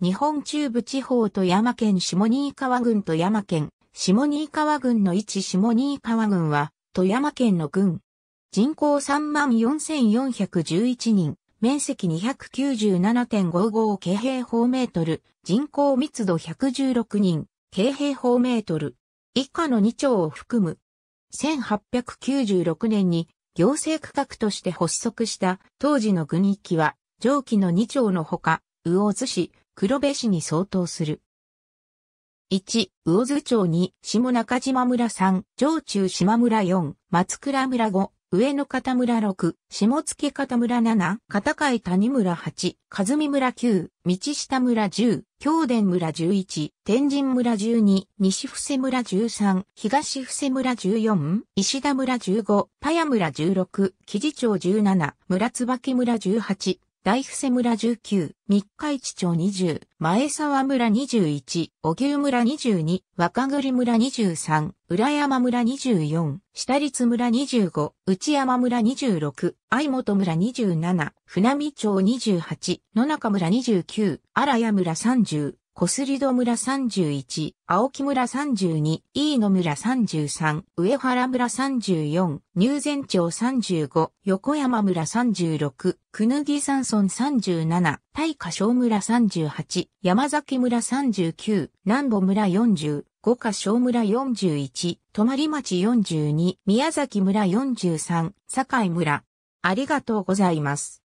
日本中部地方と山県下新川郡と山県下新川郡の位置下新川郡は富山県の郡。人口34,411人、面積297.55京平方メートル、人口密度116人、京平方メートル。以下の2町を含む。1896年に行政区画として発足した当時の郡域は上記の2町のほか、魚津市、黒部市に相当する。1、魚津町2、下中島村3、上中島村4、松倉村5、上野方村6、下付方村7、片貝谷村8、和美村9、道下村10、京田村11、天神村12、西伏村13、東伏村14、石田村15、田屋村16、木地町17、村椿村18、大伏村19、三日市町20、前沢村21、小牛村22、若栗村23、浦山村24、下立村25、内山村26、相本村27、船見町28、野中村29、荒谷村30、小杉戸村31、青木村32、飯野村33、上原村34、入善町35、横山村36、くぬぎ山村37、大花小村38、山崎村39、南母村40、五花小村41、泊町42、宮崎村43、境村。ありがとうございます。